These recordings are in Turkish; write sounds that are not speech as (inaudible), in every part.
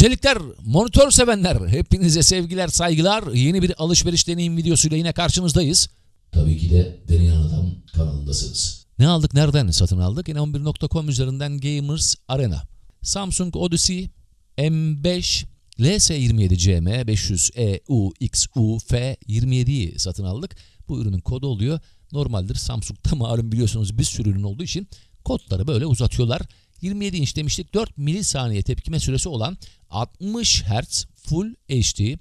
Güzellikler, monitör sevenler, hepinize sevgiler, saygılar. Yeni bir alışveriş deneyim videosuyla yine karşınızdayız. Tabii ki de Deneyen Adam kanalındasınız. Ne aldık, nereden satın aldık? Yine 11.com üzerinden Gamers Arena. Samsung Odyssey M5 LS27 CM 500 EU XU 27yi satın aldık. Bu ürünün kodu oluyor. Normaldir Samsung'da (laughs) malum biliyorsunuz bir sürü ürün olduğu için kodları böyle uzatıyorlar. 27 inç demiştik 4 milisaniye tepkime süresi olan 60 Hz Full HD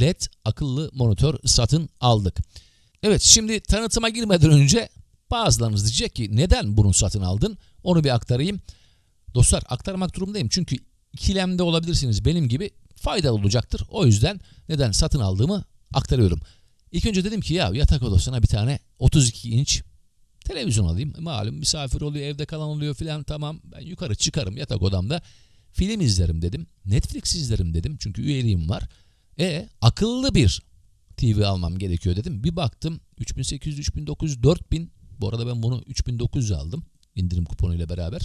LED akıllı monitör satın aldık. Evet şimdi tanıtıma girmeden önce bazılarınız diyecek ki neden bunu satın aldın? Onu bir aktarayım. Dostlar aktarmak durumundayım çünkü ikilemde olabilirsiniz benim gibi faydalı olacaktır. O yüzden neden satın aldığımı aktarıyorum. İlk önce dedim ki ya yatak odasına bir tane 32 inç Televizyon alayım. Malum misafir oluyor, evde kalan oluyor filan. Tamam ben yukarı çıkarım yatak odamda. Film izlerim dedim. Netflix izlerim dedim. Çünkü üyeliğim var. E akıllı bir TV almam gerekiyor dedim. Bir baktım 3800, 3900, 4000. Bu arada ben bunu 3900 aldım. indirim kuponuyla beraber.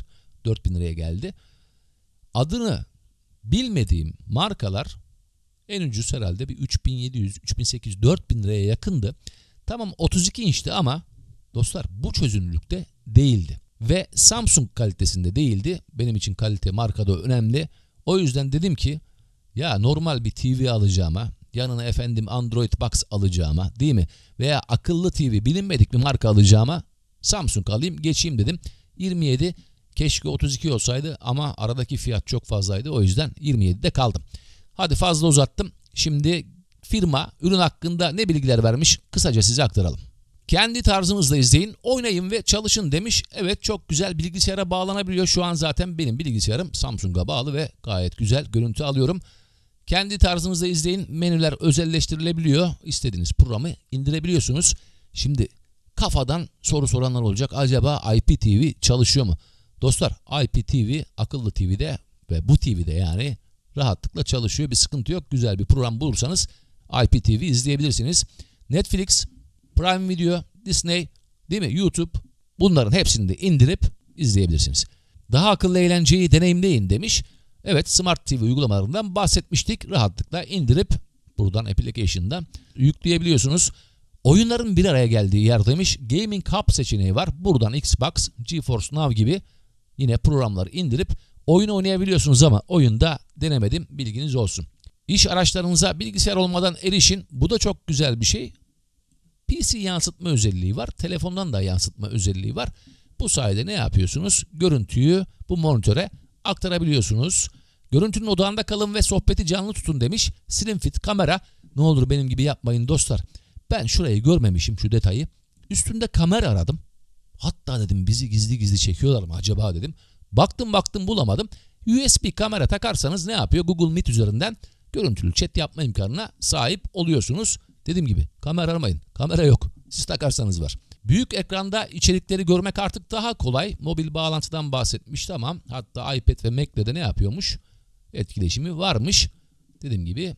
4000 liraya geldi. Adını bilmediğim markalar en ucuz herhalde bir 3700, 3800, 4000 liraya yakındı. Tamam 32 inçti ama Dostlar bu çözünürlükte değildi ve Samsung kalitesinde değildi. Benim için kalite markada önemli. O yüzden dedim ki ya normal bir TV alacağıma yanına efendim Android Box alacağıma değil mi? Veya akıllı TV bilinmedik bir marka alacağıma Samsung alayım geçeyim dedim. 27 keşke 32 olsaydı ama aradaki fiyat çok fazlaydı o yüzden 27'de kaldım. Hadi fazla uzattım. Şimdi firma ürün hakkında ne bilgiler vermiş kısaca size aktaralım. Kendi tarzınızla izleyin, oynayın ve çalışın demiş. Evet çok güzel bilgisayara bağlanabiliyor. Şu an zaten benim bilgisayarım Samsung'a bağlı ve gayet güzel görüntü alıyorum. Kendi tarzınızla izleyin. Menüler özelleştirilebiliyor. İstediğiniz programı indirebiliyorsunuz. Şimdi kafadan soru soranlar olacak. Acaba IPTV çalışıyor mu? Dostlar IPTV akıllı TV'de ve bu TV'de yani rahatlıkla çalışıyor. Bir sıkıntı yok. Güzel bir program bulursanız IPTV izleyebilirsiniz. Netflix Prime Video, Disney değil mi? YouTube bunların hepsini de indirip izleyebilirsiniz. Daha akıllı eğlenceyi deneyimleyin demiş. Evet Smart TV uygulamalarından bahsetmiştik. Rahatlıkla indirip buradan application'dan yükleyebiliyorsunuz. Oyunların bir araya geldiği yer demiş. Gaming Hub seçeneği var. Buradan Xbox, GeForce Now gibi yine programları indirip oyun oynayabiliyorsunuz ama oyunda denemedim bilginiz olsun. İş araçlarınıza bilgisayar olmadan erişin. Bu da çok güzel bir şey. PC yansıtma özelliği var. Telefondan da yansıtma özelliği var. Bu sayede ne yapıyorsunuz? Görüntüyü bu monitöre aktarabiliyorsunuz. Görüntünün odağında kalın ve sohbeti canlı tutun demiş. Slimfit kamera ne olur benim gibi yapmayın dostlar. Ben şurayı görmemişim şu detayı. Üstünde kamera aradım. Hatta dedim bizi gizli gizli çekiyorlar mı acaba dedim. Baktım baktım bulamadım. USB kamera takarsanız ne yapıyor? Google Meet üzerinden görüntülü chat yapma imkanına sahip oluyorsunuz. Dediğim gibi kamera aramayın. Kamera yok. Siz takarsanız var. Büyük ekranda içerikleri görmek artık daha kolay. Mobil bağlantıdan bahsetmiş tamam. hatta iPad ve Mac'le de ne yapıyormuş? Etkileşimi varmış. Dediğim gibi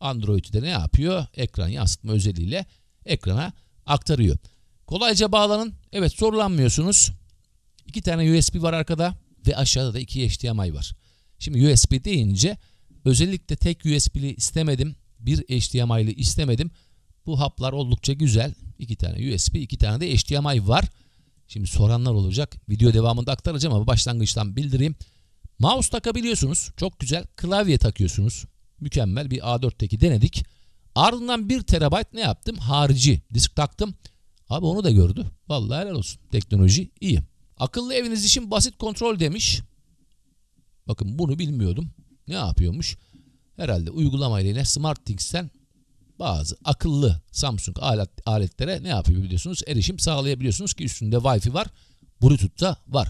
Android'de ne yapıyor? Ekran yansıtma özelliğiyle ekrana aktarıyor. Kolayca bağlanın. Evet zorlanmıyorsunuz. İki tane USB var arkada ve aşağıda da iki HDMI var. Şimdi USB deyince özellikle tek USB'li istemedim bir HDMI ile istemedim. Bu haplar oldukça güzel. İki tane USB, iki tane de HDMI var. Şimdi soranlar olacak. Video devamında aktaracağım ama başlangıçtan bildireyim. Mouse takabiliyorsunuz. Çok güzel. Klavye takıyorsunuz. Mükemmel bir A4'teki denedik. Ardından 1 terabayt ne yaptım? Harici disk taktım. Abi onu da gördü. Vallahi helal olsun. Teknoloji iyi. Akıllı eviniz için basit kontrol demiş. Bakın bunu bilmiyordum. Ne yapıyormuş? herhalde uygulamayla SmartThings'ten bazı akıllı Samsung alet, aletlere ne yapıyor biliyorsunuz, Erişim sağlayabiliyorsunuz ki üstünde Wi-Fi var, Bluetooth da var.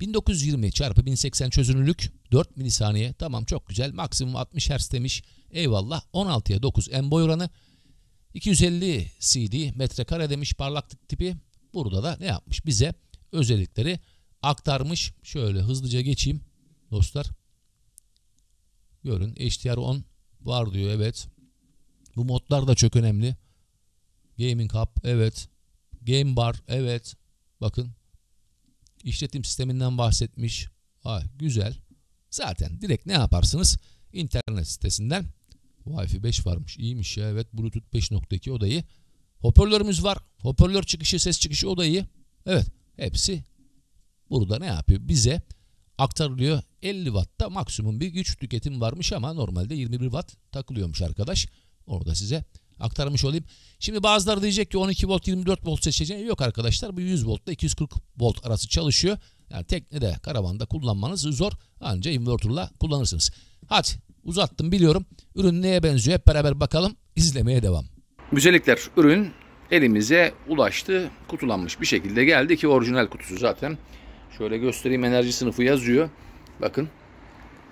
1920 çarpı 1080 çözünürlük 4 milisaniye tamam çok güzel maksimum 60 Hz demiş eyvallah 16'ya 9 en boy oranı 250 CD metrekare demiş parlaklık tipi burada da ne yapmış bize özellikleri aktarmış şöyle hızlıca geçeyim dostlar Görün HDR 10 var diyor evet. Bu modlar da çok önemli. Gaming Hub evet. Game Bar evet. Bakın işletim sisteminden bahsetmiş. Ay, güzel. Zaten direkt ne yaparsınız? İnternet sitesinden Wi-Fi 5 varmış. İyiymiş ya. Evet Bluetooth 5.2 odayı. Hoparlörümüz var. Hoparlör çıkışı, ses çıkışı odayı. Evet. Hepsi burada ne yapıyor? Bize aktarılıyor. 50 Watt'ta maksimum bir güç tüketim varmış ama normalde 21 Watt takılıyormuş arkadaş. Onu da size aktarmış olayım. Şimdi bazıları diyecek ki 12 volt 24 volt seçeceği yok arkadaşlar. Bu 100 voltta 240 volt arası çalışıyor. Yani de karavanda kullanmanız zor. Anca inverter'la kullanırsınız. Hadi uzattım biliyorum. Ürün neye benziyor hep beraber bakalım. izlemeye devam. Güzellikler ürün elimize ulaştı. Kutulanmış bir şekilde geldi ki orijinal kutusu zaten. Şöyle göstereyim enerji sınıfı yazıyor. Bakın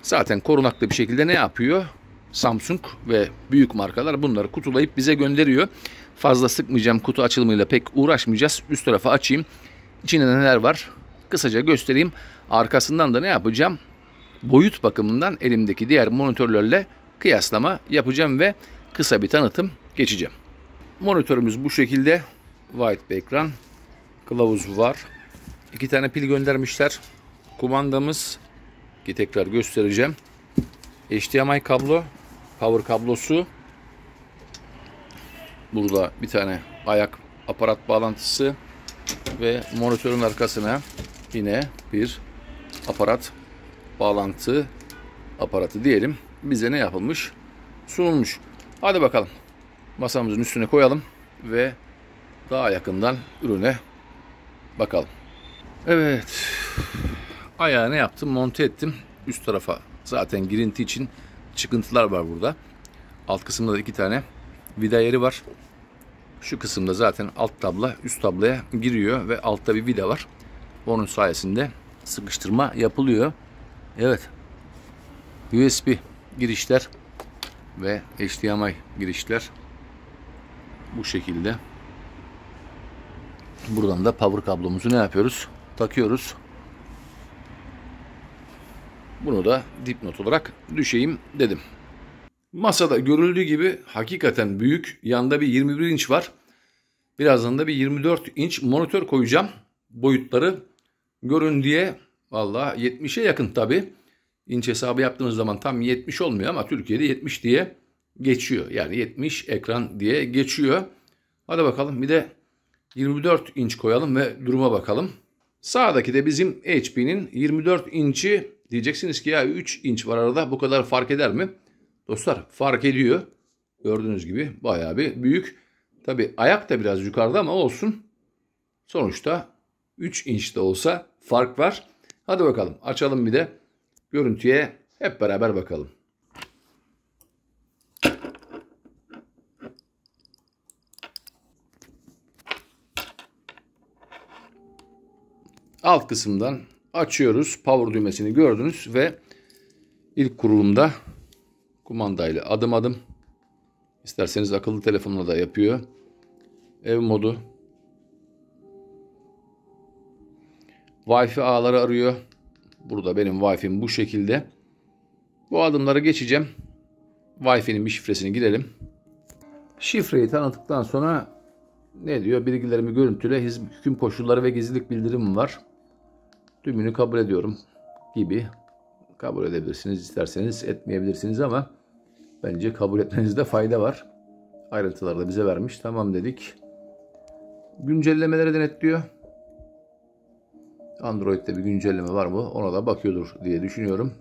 zaten korunaklı bir şekilde ne yapıyor? Samsung ve büyük markalar bunları kutulayıp bize gönderiyor. Fazla sıkmayacağım kutu açılımıyla pek uğraşmayacağız. Üst tarafa açayım. İçinde neler var? Kısaca göstereyim. Arkasından da ne yapacağım? Boyut bakımından elimdeki diğer monitörlerle kıyaslama yapacağım ve kısa bir tanıtım geçeceğim. Monitörümüz bu şekilde. White bir ekran. Kılavuz var. İki tane pil göndermişler. Kumandamız ki tekrar göstereceğim. HDMI kablo, power kablosu. Burada bir tane ayak aparat bağlantısı ve monitörün arkasına yine bir aparat bağlantı aparatı diyelim. Bize ne yapılmış? Sunulmuş. Hadi bakalım. Masamızın üstüne koyalım ve daha yakından ürüne bakalım. Evet. Ayağını yaptım, monte ettim. Üst tarafa zaten girinti için çıkıntılar var burada. Alt kısımda da iki tane vida yeri var. Şu kısımda zaten alt tabla üst tablaya giriyor ve altta bir vida var. Onun sayesinde sıkıştırma yapılıyor. Evet. USB girişler ve HDMI girişler bu şekilde. Buradan da power kablomuzu ne yapıyoruz? takıyoruz. Bunu da dipnot olarak düşeyim dedim. Masada görüldüğü gibi hakikaten büyük. Yanda bir 21 inç var. Birazdan da bir 24 inç monitör koyacağım. Boyutları görün diye valla 70'e yakın tabi. İnç hesabı yaptığınız zaman tam 70 olmuyor ama Türkiye'de 70 diye geçiyor. Yani 70 ekran diye geçiyor. Hadi bakalım bir de 24 inç koyalım ve duruma bakalım. Sağdaki de bizim HP'nin 24 inci diyeceksiniz ki ya 3 inç var arada bu kadar fark eder mi? Dostlar fark ediyor. Gördüğünüz gibi bayağı bir büyük. Tabi ayak da biraz yukarıda ama olsun. Sonuçta 3 inç de olsa fark var. Hadi bakalım açalım bir de görüntüye hep beraber bakalım. alt kısımdan açıyoruz. Power düğmesini gördünüz ve ilk kurulumda kumandayla adım adım isterseniz akıllı telefonla da yapıyor. Ev modu. Wi-Fi ağları arıyor. Burada benim Wi-Fi'm bu şekilde. Bu adımları geçeceğim. Wi-Fi'nin bir şifresini girelim. Şifreyi tanıttıktan sonra ne diyor? Bilgilerimi görüntüle, hüküm koşulları ve gizlilik bildirimim var. Düğümünü kabul ediyorum gibi kabul edebilirsiniz. isterseniz etmeyebilirsiniz ama bence kabul etmenizde fayda var. Ayrıntıları da bize vermiş. Tamam dedik. Güncellemeleri denetliyor. Android'de bir güncelleme var mı? Ona da bakıyordur diye düşünüyorum.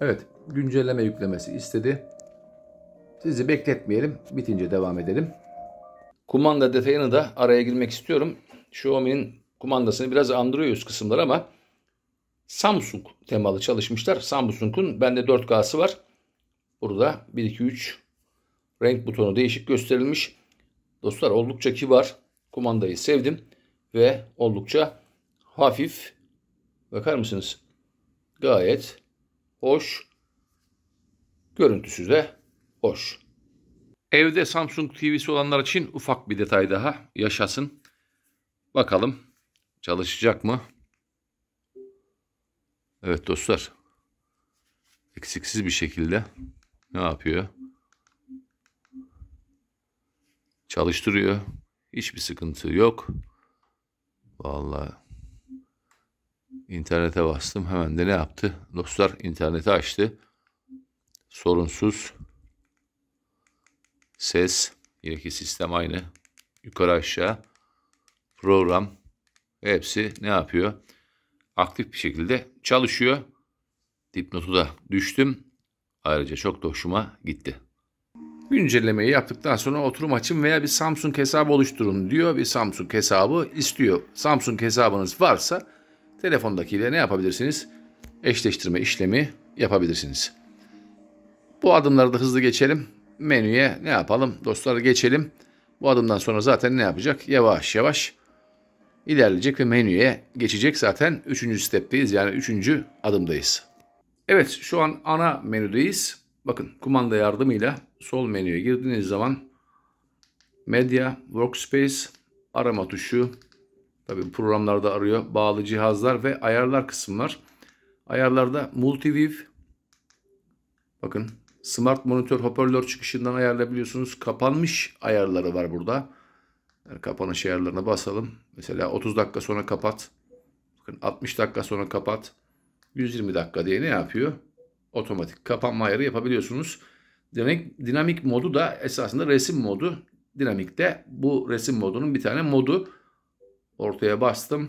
Evet, güncelleme yüklemesi istedi. Sizi bekletmeyelim. Bitince devam edelim. Kumanda detayını da araya girmek istiyorum. Xiaomi'nin kumandasını biraz andırıyor üst kısımlar ama Samsung temalı çalışmışlar. Samsung'un bende 4K'sı var. Burada 1, 2, 3 renk butonu değişik gösterilmiş. Dostlar oldukça kibar. Kumandayı sevdim ve oldukça hafif. Bakar mısınız? Gayet hoş. Görüntüsü de hoş. Evde Samsung TV'si olanlar için ufak bir detay daha yaşasın. Bakalım Çalışacak mı? Evet dostlar. Eksiksiz bir şekilde ne yapıyor? Çalıştırıyor. Hiçbir sıkıntı yok. Vallahi internete bastım. Hemen de ne yaptı? Dostlar interneti açtı. Sorunsuz ses. Yine ki sistem aynı. Yukarı aşağı. Program Hepsi ne yapıyor? Aktif bir şekilde çalışıyor. Dipnotu da düştüm. Ayrıca çok da hoşuma gitti. Güncellemeyi yaptıktan sonra oturum açın veya bir Samsung hesabı oluşturun diyor. Bir Samsung hesabı istiyor. Samsung hesabınız varsa telefondakiyle ne yapabilirsiniz? Eşleştirme işlemi yapabilirsiniz. Bu adımları da hızlı geçelim. Menüye ne yapalım? Dostlar geçelim. Bu adımdan sonra zaten ne yapacak? Yavaş yavaş ilerleyecek ve menüye geçecek zaten üçüncü step'teyiz yani üçüncü adımdayız. Evet şu an ana menüdeyiz. Bakın kumanda yardımıyla sol menüye girdiğiniz zaman medya, workspace, arama tuşu, tabi programlarda arıyor, bağlı cihazlar ve ayarlar kısımlar. Ayarlarda multiview, bakın smart monitor hoparlör çıkışından ayarlayabiliyorsunuz. Kapanmış ayarları var burada. Yani kapanış ayarlarına basalım. Mesela 30 dakika sonra kapat. Bakın 60 dakika sonra kapat. 120 dakika diye ne yapıyor? Otomatik kapanma ayarı yapabiliyorsunuz. Demek dinamik modu da esasında resim modu. Dinamikte bu resim modunun bir tane modu ortaya bastım.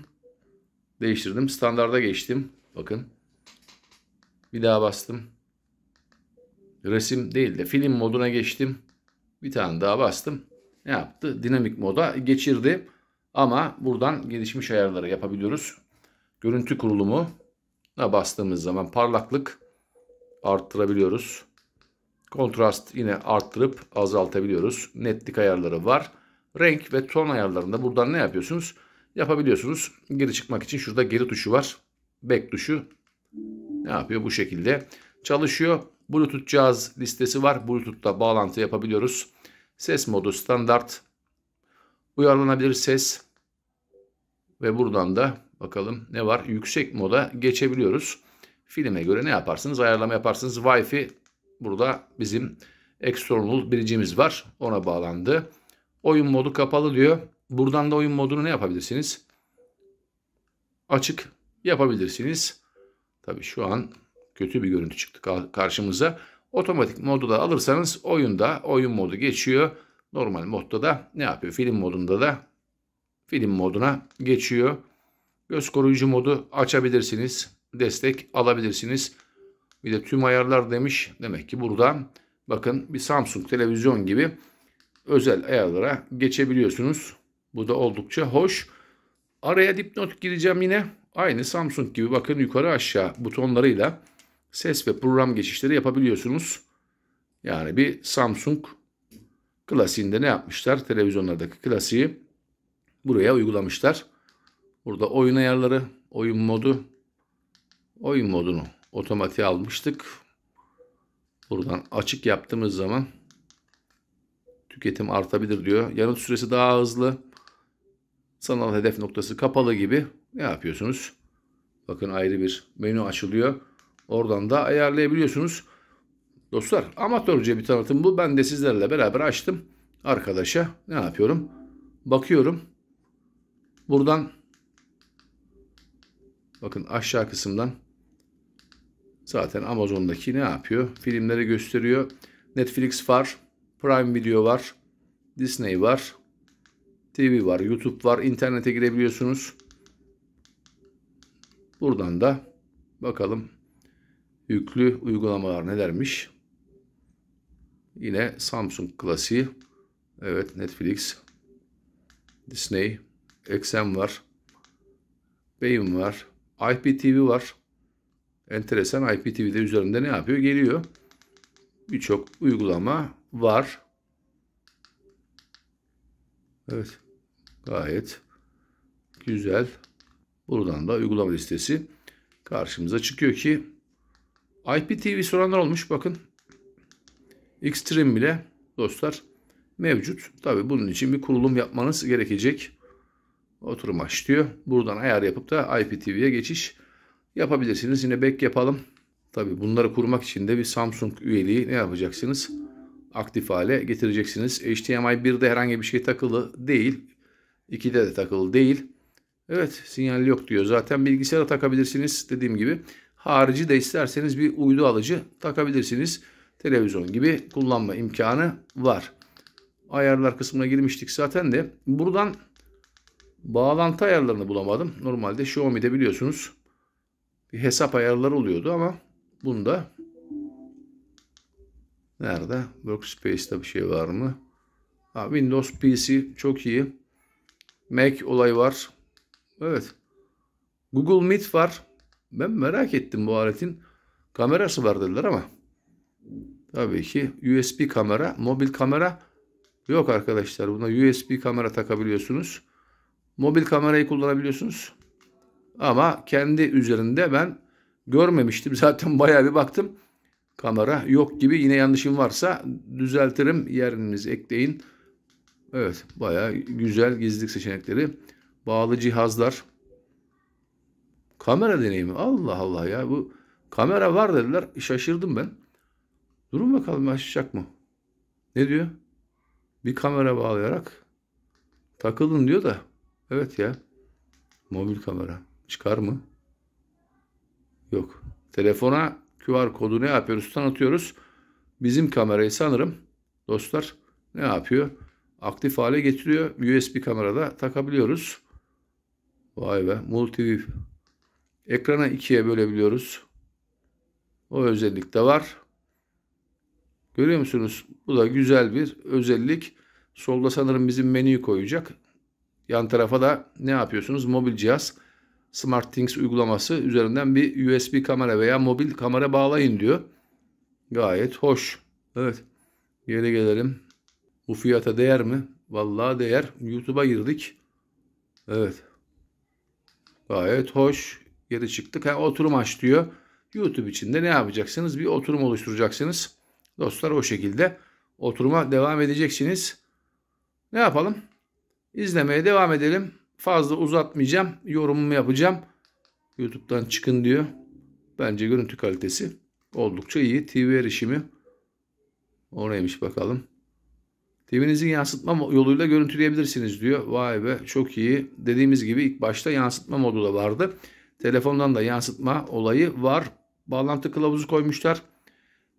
Değiştirdim. Standarda geçtim. Bakın. Bir daha bastım. Resim değil de film moduna geçtim. Bir tane daha bastım ne yaptı? Dinamik moda geçirdi. Ama buradan gelişmiş ayarları yapabiliyoruz. Görüntü kurulumuna bastığımız zaman parlaklık arttırabiliyoruz. Kontrast yine arttırıp azaltabiliyoruz. Netlik ayarları var. Renk ve ton ayarlarında buradan ne yapıyorsunuz? Yapabiliyorsunuz. Geri çıkmak için şurada geri tuşu var. Back tuşu ne yapıyor? Bu şekilde çalışıyor. Bluetooth cihaz listesi var. Bluetooth'ta bağlantı yapabiliyoruz. Ses modu standart. Uyarlanabilir ses. Ve buradan da bakalım ne var? Yüksek moda geçebiliyoruz. Filme göre ne yaparsınız? Ayarlama yaparsınız. Wi-Fi burada bizim external biricimiz var. Ona bağlandı. Oyun modu kapalı diyor. Buradan da oyun modunu ne yapabilirsiniz? Açık yapabilirsiniz. Tabii şu an kötü bir görüntü çıktı karşımıza. Otomatik modu da alırsanız oyunda oyun modu geçiyor. Normal modda da ne yapıyor? Film modunda da film moduna geçiyor. Göz koruyucu modu açabilirsiniz. Destek alabilirsiniz. Bir de tüm ayarlar demiş. Demek ki burada bakın bir Samsung televizyon gibi özel ayarlara geçebiliyorsunuz. Bu da oldukça hoş. Araya dipnot gireceğim yine. Aynı Samsung gibi bakın yukarı aşağı butonlarıyla ses ve program geçişleri yapabiliyorsunuz. Yani bir Samsung klasiğinde ne yapmışlar? Televizyonlardaki klasiği buraya uygulamışlar. Burada oyun ayarları, oyun modu, oyun modunu otomatiğe almıştık. Buradan açık yaptığımız zaman tüketim artabilir diyor. Yanıt süresi daha hızlı. Sanal hedef noktası kapalı gibi ne yapıyorsunuz? Bakın ayrı bir menü açılıyor. Oradan da ayarlayabiliyorsunuz. Dostlar amatörce bir tanıtım bu. Ben de sizlerle beraber açtım. Arkadaşa ne yapıyorum? Bakıyorum. Buradan bakın aşağı kısımdan zaten Amazon'daki ne yapıyor? Filmleri gösteriyor. Netflix var. Prime Video var. Disney var. TV var. YouTube var. İnternete girebiliyorsunuz. Buradan da bakalım yüklü uygulamalar nelermiş? Yine Samsung klasiği. Evet Netflix, Disney, XM var, Beyin var, IPTV var. Enteresan IPTV'de üzerinde ne yapıyor? Geliyor. Birçok uygulama var. Evet. Gayet güzel. Buradan da uygulama listesi karşımıza çıkıyor ki IPTV soranlar olmuş bakın. Xtreme bile dostlar mevcut. Tabi bunun için bir kurulum yapmanız gerekecek. Oturum aç Buradan ayar yapıp da IPTV'ye geçiş yapabilirsiniz. Yine back yapalım. Tabi bunları kurmak için de bir Samsung üyeliği ne yapacaksınız? Aktif hale getireceksiniz. HDMI 1'de herhangi bir şey takılı değil. 2'de de takılı değil. Evet sinyal yok diyor. Zaten bilgisayara takabilirsiniz dediğim gibi. Harici de isterseniz bir uydu alıcı takabilirsiniz. Televizyon gibi kullanma imkanı var. Ayarlar kısmına girmiştik zaten de. Buradan bağlantı ayarlarını bulamadım. Normalde Xiaomi'de biliyorsunuz bir hesap ayarları oluyordu ama bunda nerede? Workspace'te bir şey var mı? Ha, Windows PC çok iyi. Mac olay var. Evet. Google Meet var. Ben merak ettim bu aletin kamerası var dediler ama tabii ki USB kamera, mobil kamera yok arkadaşlar. Buna USB kamera takabiliyorsunuz. Mobil kamerayı kullanabiliyorsunuz. Ama kendi üzerinde ben görmemiştim. (laughs) Zaten bayağı bir baktım. Kamera yok gibi. Yine yanlışım varsa düzeltirim. Yerinizi ekleyin. Evet bayağı güzel gizlilik seçenekleri. Bağlı cihazlar Kamera deneyimi. Allah Allah ya bu kamera var dediler. Şaşırdım ben. Durun bakalım açacak mı? Ne diyor? Bir kamera bağlayarak takılın diyor da. Evet ya. Mobil kamera. Çıkar mı? Yok. Telefona QR kodu ne yapıyoruz? Tanıtıyoruz. Bizim kamerayı sanırım dostlar ne yapıyor? Aktif hale getiriyor. USB kamerada takabiliyoruz. Vay be. Multiview. Ekrana ikiye bölebiliyoruz. O özellik de var. Görüyor musunuz? Bu da güzel bir özellik. Solda sanırım bizim menüyü koyacak. Yan tarafa da ne yapıyorsunuz? Mobil cihaz SmartThings uygulaması üzerinden bir USB kamera veya mobil kamera bağlayın diyor. Gayet hoş. Evet. Geri gelelim. Bu fiyata değer mi? Vallahi değer. YouTube'a girdik. Evet. Gayet hoş yarı çıktık. Ha, oturum aç diyor. YouTube içinde ne yapacaksınız? Bir oturum oluşturacaksınız. Dostlar o şekilde oturuma devam edeceksiniz. Ne yapalım? İzlemeye devam edelim. Fazla uzatmayacağım. Yorumumu yapacağım. YouTube'dan çıkın diyor. Bence görüntü kalitesi oldukça iyi. TV erişimi oraymış bakalım. TV'nizin yansıtma yoluyla görüntüleyebilirsiniz diyor. Vay be çok iyi. Dediğimiz gibi ilk başta yansıtma modu da vardı. Telefondan da yansıtma olayı var. Bağlantı kılavuzu koymuşlar.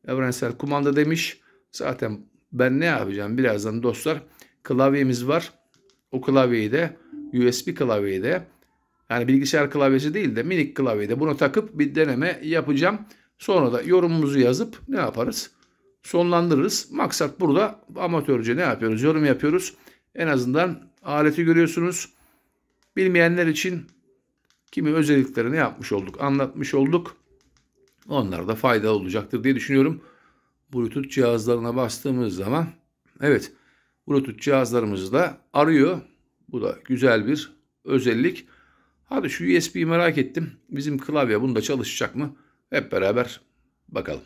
Evrensel kumanda demiş. Zaten ben ne yapacağım birazdan dostlar. Klavyemiz var. O klavyeyi de USB klavyeyi de yani bilgisayar klavyesi değil de minik klavyede bunu takıp bir deneme yapacağım. Sonra da yorumumuzu yazıp ne yaparız? Sonlandırırız. Maksat burada amatörce ne yapıyoruz? Yorum yapıyoruz. En azından aleti görüyorsunuz. Bilmeyenler için kimi özelliklerini yapmış olduk, anlatmış olduk. Onlar da faydalı olacaktır diye düşünüyorum. Bluetooth cihazlarına bastığımız zaman evet Bluetooth cihazlarımızı da arıyor. Bu da güzel bir özellik. Hadi şu USB'yi merak ettim. Bizim klavye bunda çalışacak mı? Hep beraber bakalım.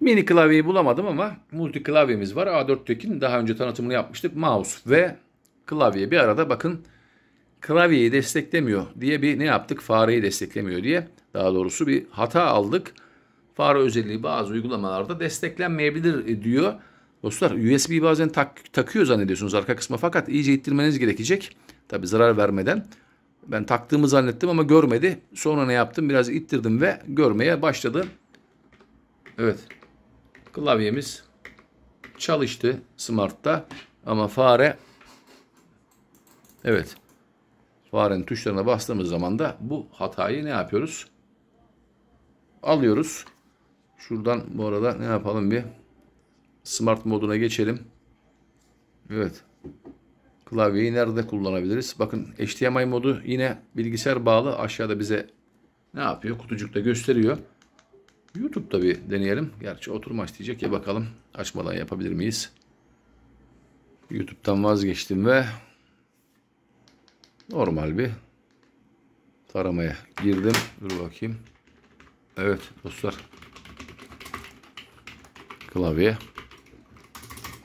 Mini klavyeyi bulamadım ama multi klavyemiz var. A4 Tekin daha önce tanıtımını yapmıştık. Mouse ve klavye bir arada bakın klavyeyi desteklemiyor diye bir ne yaptık? Fareyi desteklemiyor diye daha doğrusu bir hata aldık. Fare özelliği bazı uygulamalarda desteklenmeyebilir e, diyor. Dostlar USB bazen tak, takıyor zannediyorsunuz arka kısma fakat iyice ittirmeniz gerekecek. Tabi zarar vermeden. Ben taktığımı zannettim ama görmedi. Sonra ne yaptım? Biraz ittirdim ve görmeye başladı. Evet. Klavyemiz çalıştı Smart'ta ama fare evet farenin tuşlarına bastığımız zaman da bu hatayı ne yapıyoruz? Alıyoruz. Şuradan bu arada ne yapalım bir smart moduna geçelim. Evet. Klavyeyi nerede kullanabiliriz? Bakın HDMI modu yine bilgisayar bağlı. Aşağıda bize ne yapıyor? Kutucukta gösteriyor. YouTube'da bir deneyelim. Gerçi oturma aç ya bakalım açmadan yapabilir miyiz? YouTube'dan vazgeçtim ve normal bir taramaya girdim. Dur bakayım. Evet dostlar. Klavye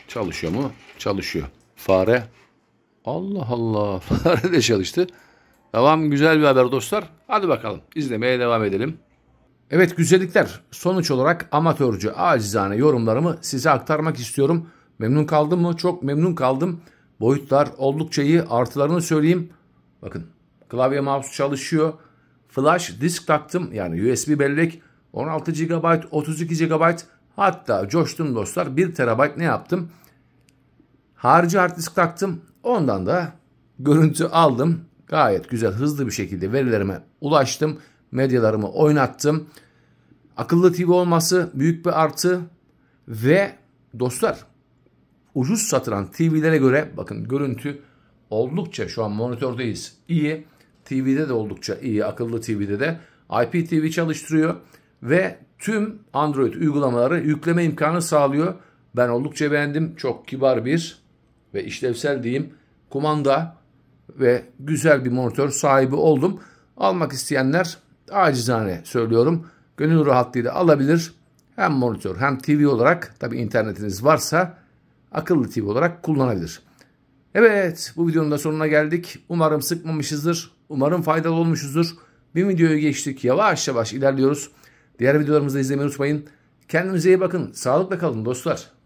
çalışıyor mu? Çalışıyor. Fare Allah Allah (laughs) fare de çalıştı. Devam güzel bir haber dostlar. Hadi bakalım izlemeye devam edelim. Evet güzellikler sonuç olarak amatörcü acizane yorumlarımı size aktarmak istiyorum. Memnun kaldım mı? Çok memnun kaldım. Boyutlar oldukça iyi artılarını söyleyeyim. Bakın klavye mouse çalışıyor. Flash disk taktım yani USB bellek 16 GB 32 GB hatta coştum dostlar 1 TB ne yaptım? Harici hard disk taktım. Ondan da görüntü aldım. Gayet güzel hızlı bir şekilde verilerime ulaştım. Medyalarımı oynattım. Akıllı TV olması büyük bir artı ve dostlar ucuz satılan TV'lere göre bakın görüntü oldukça şu an monitördeyiz. iyi TV'de de oldukça iyi. Akıllı TV'de de IPTV çalıştırıyor ve tüm Android uygulamaları yükleme imkanı sağlıyor. Ben oldukça beğendim. Çok kibar bir ve işlevsel diyeyim kumanda ve güzel bir monitör sahibi oldum. Almak isteyenler acizane söylüyorum. Gönül rahatlığıyla alabilir. Hem monitör hem TV olarak tabi internetiniz varsa akıllı TV olarak kullanabilir. Evet bu videonun da sonuna geldik. Umarım sıkmamışızdır. Umarım faydalı olmuşuzdur. Bir videoyu geçtik. Yavaş yavaş ilerliyoruz. Diğer videolarımızı izlemeyi unutmayın. Kendinize iyi bakın. Sağlıkla kalın dostlar.